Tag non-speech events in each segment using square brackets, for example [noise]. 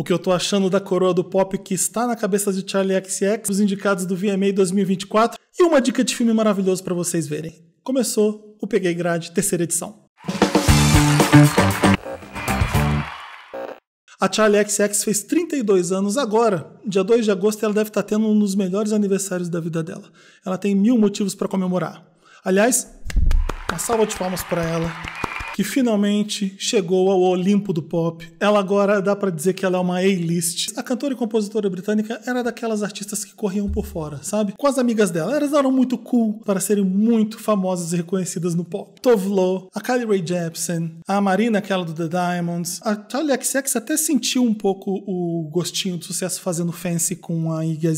o que eu tô achando da coroa do pop que está na cabeça de Charlie XX, os indicados do VMA 2024 e uma dica de filme maravilhoso para vocês verem. Começou o Peguei Grade, terceira edição. A Charlie XX fez 32 anos agora. Dia 2 de agosto ela deve estar tá tendo um dos melhores aniversários da vida dela. Ela tem mil motivos para comemorar. Aliás, uma salva de palmas para ela que finalmente chegou ao Olimpo do pop. Ela agora dá para dizer que ela é uma A-list. A cantora e compositora britânica era daquelas artistas que corriam por fora, sabe? Com as amigas dela, elas eram muito cool para serem muito famosas e reconhecidas no pop. Tovlo, a Kylie Rae Jepsen, a Marina, aquela do The Diamonds, a Charlie XX até sentiu um pouco o gostinho do sucesso fazendo Fancy com a Iggy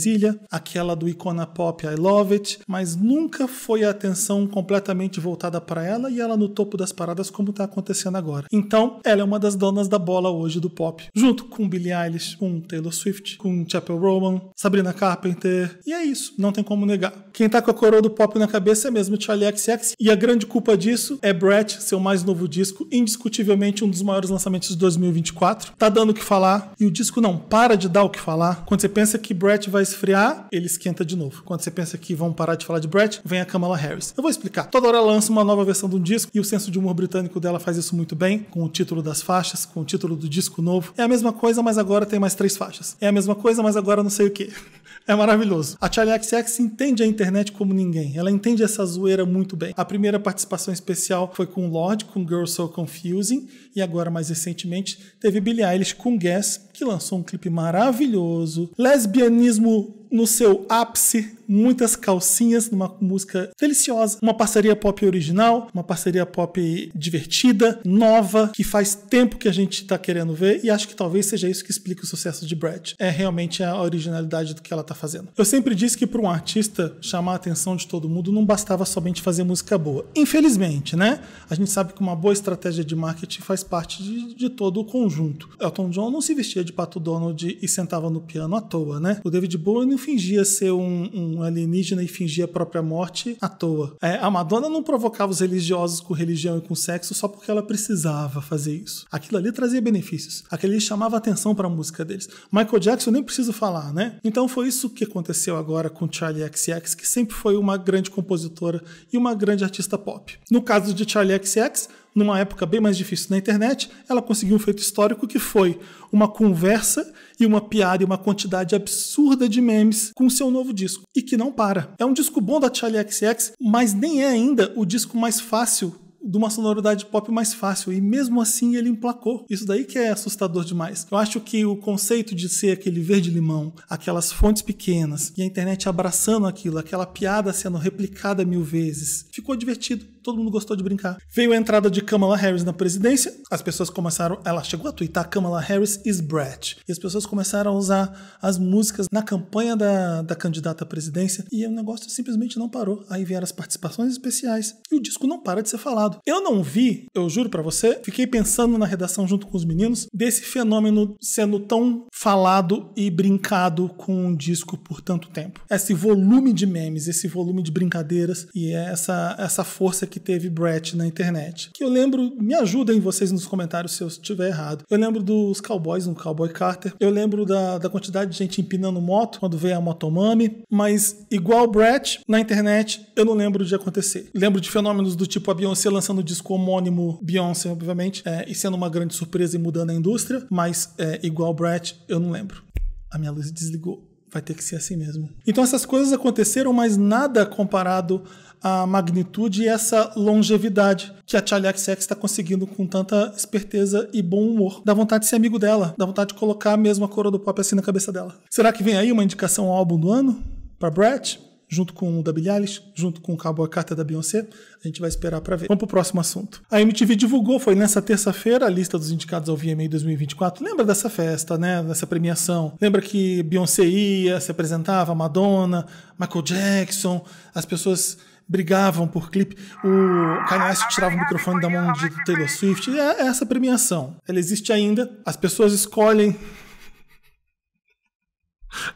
aquela do icona pop I Love It, mas nunca foi a atenção completamente voltada para ela e ela no topo das paradas como está acontecendo agora. Então, ela é uma das donas da bola hoje do pop, junto com Billie Eilish, com Taylor Swift, com Chapel Roman, Sabrina Carpenter, e é isso, não tem como negar. Quem tá com a coroa do pop na cabeça é mesmo Charlie XX, e a grande culpa disso é Brett, seu mais novo disco, indiscutivelmente um dos maiores lançamentos de 2024. Tá dando o que falar, e o disco não para de dar o que falar. Quando você pensa que Brett vai esfriar, ele esquenta de novo. Quando você pensa que vão parar de falar de Brett, vem a Kamala Harris. Eu vou explicar. Toda hora lança uma nova versão de um disco, e o senso de humor britânico eletrônico dela faz isso muito bem, com o título das faixas, com o título do disco novo. É a mesma coisa, mas agora tem mais três faixas. É a mesma coisa, mas agora não sei o que. [laughs] É maravilhoso. A Charlie XX entende a internet como ninguém. Ela entende essa zoeira muito bem. A primeira participação especial foi com Lorde, com Girl So Confusing, e agora, mais recentemente, teve Billie Eilish com Guess que lançou um clipe maravilhoso. Lesbianismo no seu ápice, muitas calcinhas numa música deliciosa, uma parceria pop original, uma parceria pop divertida, nova, que faz tempo que a gente tá querendo ver e acho que talvez seja isso que explica o sucesso de Brad. É realmente a originalidade do que ela tá fazendo. Eu sempre disse que para um artista chamar a atenção de todo mundo não bastava somente fazer música boa. Infelizmente, né? A gente sabe que uma boa estratégia de marketing faz parte de, de todo o conjunto. Elton John não se vestia de de Pato Donald e sentava no piano à toa, né? O David Bowie não fingia ser um, um alienígena e fingia a própria morte à toa. É, a Madonna não provocava os religiosos com religião e com sexo só porque ela precisava fazer isso. Aquilo ali trazia benefícios. Aquilo ali chamava atenção para a música deles. Michael Jackson nem preciso falar, né? Então foi isso que aconteceu agora com Charlie XX, que sempre foi uma grande compositora e uma grande artista pop. No caso de Charlie XX, numa época bem mais difícil na internet, ela conseguiu um feito histórico que foi uma conversa e uma piada e uma quantidade absurda de memes com seu novo disco. E que não para. É um disco bom da Charlie XX, mas nem é ainda o disco mais fácil de uma sonoridade pop mais fácil, e mesmo assim ele emplacou. Isso daí que é assustador demais. Eu acho que o conceito de ser aquele verde-limão, aquelas fontes pequenas, e a internet abraçando aquilo, aquela piada sendo replicada mil vezes, ficou divertido todo mundo gostou de brincar. Veio a entrada de Kamala Harris na presidência, as pessoas começaram, ela chegou a twittar Kamala Harris is Brett, e as pessoas começaram a usar as músicas na campanha da, da candidata à presidência, e o negócio simplesmente não parou. Aí vieram as participações especiais, e o disco não para de ser falado. Eu não vi, eu juro para você, fiquei pensando na redação junto com os meninos, desse fenômeno sendo tão falado e brincado com um disco por tanto tempo. Esse volume de memes, esse volume de brincadeiras e essa, essa força que teve Brett na internet. Que eu lembro, me ajudem vocês nos comentários se eu estiver errado. Eu lembro dos cowboys no um Cowboy Carter, eu lembro da, da quantidade de gente empinando moto quando veio a Motomami, mas igual Brett, na internet eu não lembro de acontecer. Lembro de fenômenos do tipo a Beyoncé lançando o disco homônimo Beyoncé, obviamente, é, e sendo uma grande surpresa e mudando a indústria, mas é, igual Brett, eu não lembro. A minha luz desligou. Vai ter que ser assim mesmo. Então essas coisas aconteceram, mas nada comparado à magnitude e essa longevidade que a Charlie XX está conseguindo com tanta esperteza e bom humor. Dá vontade de ser amigo dela, dá vontade de colocar mesmo a coroa do pop assim na cabeça dela. Será que vem aí uma indicação ao álbum do ano? Para Brett? junto com o da Billie Eilish, junto com o Cowboy carta da Beyoncé. A gente vai esperar para ver. Vamos pro próximo assunto. A MTV divulgou, foi nessa terça-feira, a lista dos indicados ao VMA 2024. Lembra dessa festa, né? Dessa premiação. Lembra que Beyoncé ia, se apresentava, Madonna, Michael Jackson, as pessoas brigavam por clipe, o Kanye West tirava o microfone da mão de Taylor Swift. É, é essa premiação. Ela existe ainda, as pessoas escolhem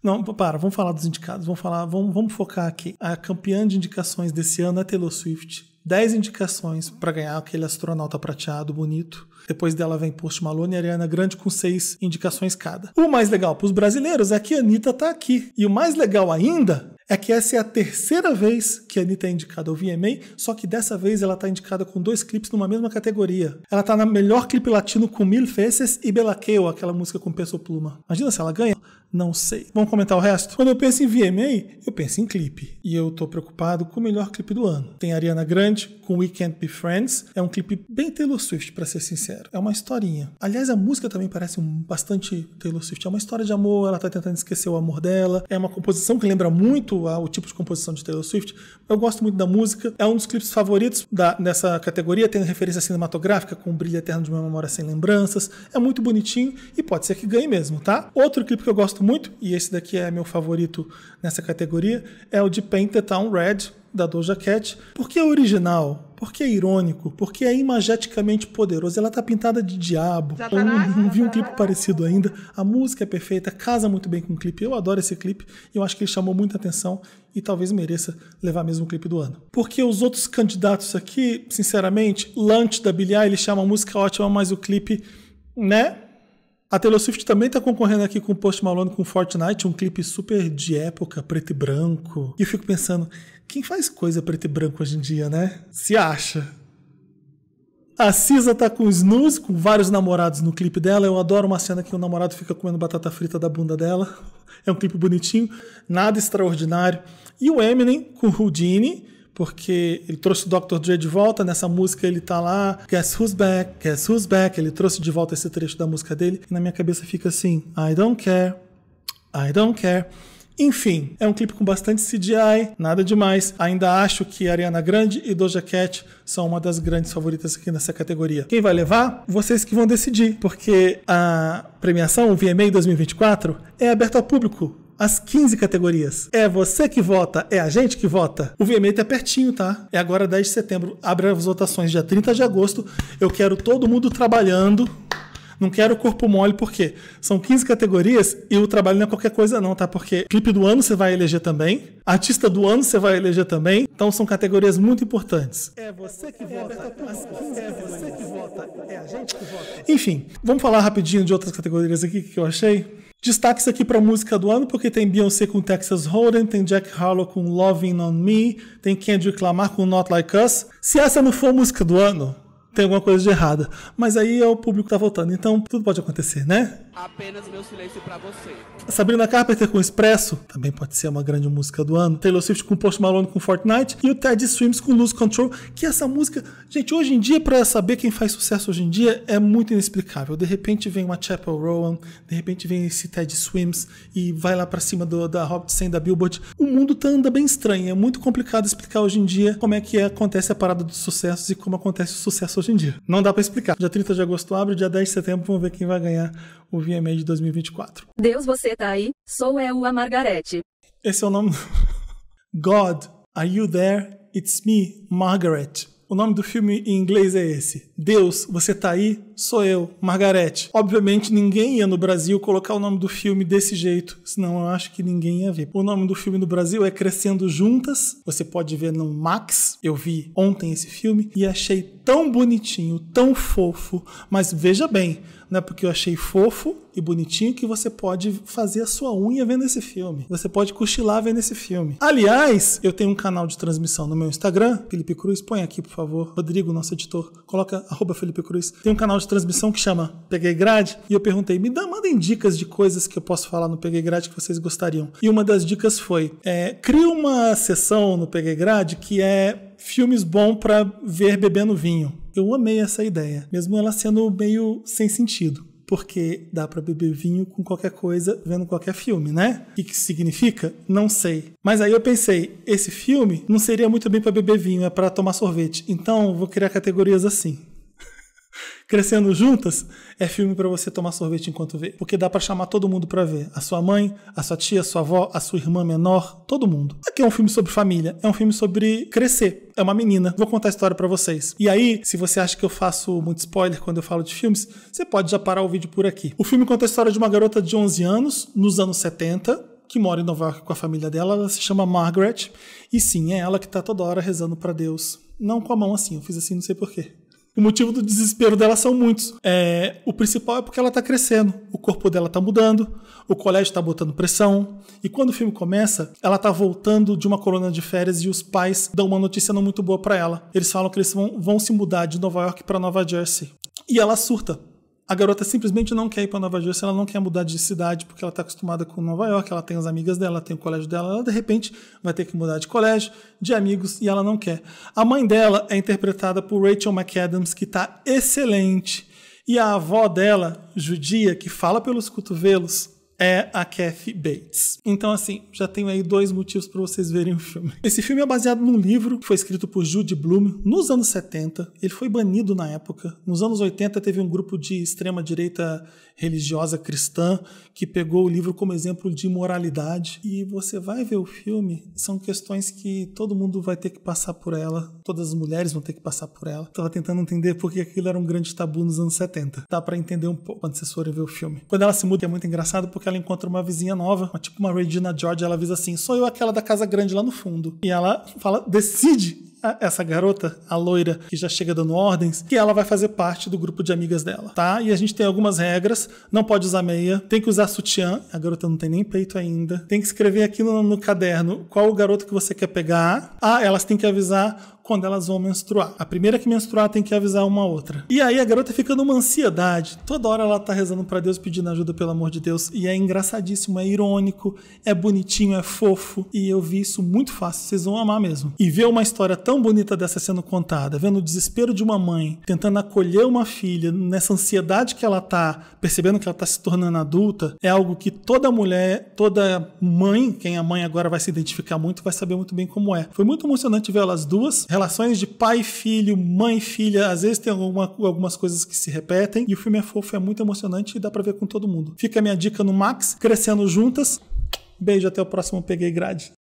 não, para, vamos falar dos indicados, vamos falar, vamos, vamos focar aqui. A campeã de indicações desse ano é Taylor Swift. 10 indicações para ganhar aquele astronauta prateado bonito. Depois dela vem Post Malone e Ariana Grande com seis indicações cada. O mais legal para os brasileiros é que a Anitta tá aqui. E o mais legal ainda é que essa é a terceira vez que a Anitta é indicada ao VMA, só que dessa vez ela está indicada com dois clipes numa mesma categoria. Ela está na melhor clipe latino com Mil Faces e Bela Keo, aquela música com Peso Pluma. Imagina se ela ganha. Não sei. Vamos comentar o resto? Quando eu penso em VMA, eu penso em clipe. E eu tô preocupado com o melhor clipe do ano. Tem Ariana Grande com We Can't Be Friends. É um clipe bem Taylor Swift, para ser sincero. É uma historinha. Aliás, a música também parece um, bastante Taylor Swift. É uma história de amor, ela tá tentando esquecer o amor dela. É uma composição que lembra muito o tipo de composição de Taylor Swift. Eu gosto muito da música. É um dos clipes favoritos da, nessa categoria. Tem referência cinematográfica com o Brilho Eterno de uma Memória Sem Lembranças. É muito bonitinho e pode ser que ganhe mesmo, tá? Outro clipe que eu gosto muito, e esse daqui é meu favorito nessa categoria, é o de Painted Town Red, da Doja Cat, porque é original, porque é irônico, porque é imageticamente poderoso. Ela tá pintada de diabo. Eu não, não vi um clipe parecido ainda. A música é perfeita, casa muito bem com o clipe. Eu adoro esse clipe e eu acho que ele chamou muita atenção e talvez mereça levar mesmo o clipe do ano. Porque os outros candidatos aqui, sinceramente, Lunch da Billie Eilish é uma música ótima, mas o clipe, né? A Taylor Swift também tá concorrendo aqui com o Post Malone com Fortnite, um clipe super de época, preto e branco. E eu fico pensando, quem faz coisa preto e branco hoje em dia, né? Se acha. A Cisa tá com Snooze, com vários namorados no clipe dela. Eu adoro uma cena que o namorado fica comendo batata frita da bunda dela. [laughs] É um clipe bonitinho, nada extraordinário. E o Eminem com Houdini porque ele trouxe o Dr. Dre de volta, nessa música ele tá lá, Guess Who's Back, Guess Who's Back, ele trouxe de volta esse trecho da música dele, e na minha cabeça fica assim, I don't care, I don't care. Enfim, é um clipe com bastante CGI, nada demais. Ainda acho que Ariana Grande e Doja Cat são uma das grandes favoritas aqui nessa categoria. Quem vai levar? Vocês que vão decidir, porque a premiação, o VMA 2024, é aberta ao público as 15 categorias. É você que vota, é a gente que vota. O VMA tá é pertinho, tá? É agora 10 de setembro, abre as votações dia 30 de agosto. Eu quero todo mundo trabalhando. Não quero corpo mole, porque são 15 categorias e o trabalho não é qualquer coisa, não, tá? Porque clipe do ano você vai eleger também, artista do ano você vai eleger também, então são categorias muito importantes. É você que é você que vota, é a gente que vota. Enfim, vamos falar rapidinho de outras categorias aqui que eu achei. Destaques aqui para música do ano, porque tem Beyoncé com Texas Hold'em, tem Jack Harlow com Loving On Me, tem Kendrick Lamar com Not Like Us. Se essa não for música do ano, tem alguma coisa de errada. Mas aí é o público que tá votando, então tudo pode acontecer, né? Apenas meu silêncio para você. Sabrina Carpenter com Expresso, também pode ser uma grande música do ano. Taylor Swift com Post Malone com Fortnite e o Ted Swims com Lose Control, que essa música, gente, hoje em dia para saber quem faz sucesso hoje em dia é muito inexplicável. De repente vem uma Chapel Rowan, de repente vem esse Ted Swims e vai lá para cima do, da Hobbit 100 da Billboard. O mundo tá anda bem estranho, é muito complicado explicar hoje em dia como é que acontece a parada dos sucessos e como acontece o sucesso hoje em dia. Não dá para explicar. Dia 30 de agosto abre, dia 10 de setembro vamos ver quem vai ganhar o VMA de 2024. Deus, você tá aí? Sou eu, a Margarete. Esse é o nome. [laughs] God, are you there? It's me, Margaret. O nome do filme em inglês é esse. Deus, você tá aí? Sou eu, Margarete. Obviamente ninguém ia no Brasil colocar o nome do filme desse jeito, senão eu acho que ninguém ia ver. O nome do filme no Brasil é Crescendo Juntas. Você pode ver no Max. Eu vi ontem esse filme e achei tão bonitinho, tão fofo. Mas veja bem, não é porque eu achei fofo e bonitinho que você pode fazer a sua unha vendo esse filme. Você pode cochilar vendo esse filme. Aliás, eu tenho um canal de transmissão no meu Instagram, Felipe Cruz, põe aqui, por favor. Rodrigo, nosso editor, coloca [laughs] arroba Felipe Cruz. Tem um canal de transmissão que chama Peguei Grade e eu perguntei, me dá, mandem dicas de coisas que eu posso falar no Peguei Grade que vocês gostariam. E uma das dicas foi, é, cria uma sessão no Peguei Grade que é filmes bom para ver bebendo vinho. Eu amei essa ideia, mesmo ela sendo meio sem sentido porque dá para beber vinho com qualquer coisa, vendo qualquer filme, né? O que isso significa? Não sei. Mas aí eu pensei, esse filme não seria muito bem para beber vinho, é para tomar sorvete. Então, vou criar categorias assim crescendo juntas, é filme para você tomar sorvete enquanto vê. Porque dá para chamar todo mundo para ver. A sua mãe, a sua tia, a sua avó, a sua irmã menor, todo mundo. Aqui é um filme sobre família, é um filme sobre crescer. É uma menina. Vou contar a história para vocês. E aí, se você acha que eu faço muito spoiler quando eu falo de filmes, você pode já parar o vídeo por aqui. O filme conta a história de uma garota de 11 anos, nos anos 70, que mora em Nova York com a família dela, ela se chama Margaret, e sim, é ela que está toda hora rezando para Deus. Não com a mão assim, eu fiz assim, não sei porquê. O motivo do desespero dela são muitos. É, o principal é porque ela está crescendo, o corpo dela está mudando, o colégio está botando pressão. E quando o filme começa, ela está voltando de uma colônia de férias e os pais dão uma notícia não muito boa para ela. Eles falam que eles vão, vão se mudar de Nova York para Nova Jersey. E ela surta a garota simplesmente não quer ir para Nova Jersey, ela não quer mudar de cidade porque ela está acostumada com Nova York, ela tem as amigas dela, ela tem o colégio dela, ela de repente vai ter que mudar de colégio, de amigos e ela não quer. A mãe dela é interpretada por Rachel McAdams, que está excelente, e a avó dela, judia, que fala pelos cotovelos, é a Kathy Bates. Então, assim, já tenho aí dois motivos para vocês verem o filme. Esse filme é baseado num livro que foi escrito por Judy Blume nos anos 70. Ele foi banido na época. Nos anos 80 teve um grupo de extrema-direita religiosa cristã que pegou o livro como exemplo de moralidade. E você vai ver o filme, são questões que todo mundo vai ter que passar por ela, todas as mulheres vão ter que passar por ela. Tava tentando entender porque aquilo era um grande tabu nos anos 70. Dá para entender um pouco quando vocês forem ver o filme. Quando ela se muda é muito engraçado porque que ela encontra uma vizinha nova, uma, tipo uma Regina George, ela avisa assim: sou eu aquela da casa grande lá no fundo. E ela fala, decide essa garota, a loira, que já chega dando ordens, que ela vai fazer parte do grupo de amigas dela, tá? E a gente tem algumas regras: não pode usar meia, tem que usar sutiã, a garota não tem nem peito ainda, tem que escrever aqui no, no caderno qual o garoto que você quer pegar. Ah, elas têm que avisar quando elas vão menstruar. A primeira que menstruar tem que avisar uma outra. E aí a garota fica numa ansiedade. Toda hora ela tá rezando para Deus pedindo ajuda, pelo amor de Deus. E é engraçadíssimo, é irônico, é bonitinho, é fofo. E eu vi isso muito fácil. Vocês vão amar mesmo. E ver uma história tão bonita dessa sendo contada, vendo o desespero de uma mãe tentando acolher uma filha nessa ansiedade que ela tá, percebendo que ela tá se tornando adulta, é algo que toda mulher, toda mãe, quem é mãe agora vai se identificar muito, vai saber muito bem como é. Foi muito emocionante ver elas duas relações de pai, filho, mãe, filha, às vezes tem alguma, algumas coisas que se repetem. E o filme é fofo, é muito emocionante e dá pra ver com todo mundo. Fica a minha dica no Max, crescendo juntas. Beijo, até o próximo Peguei Grade.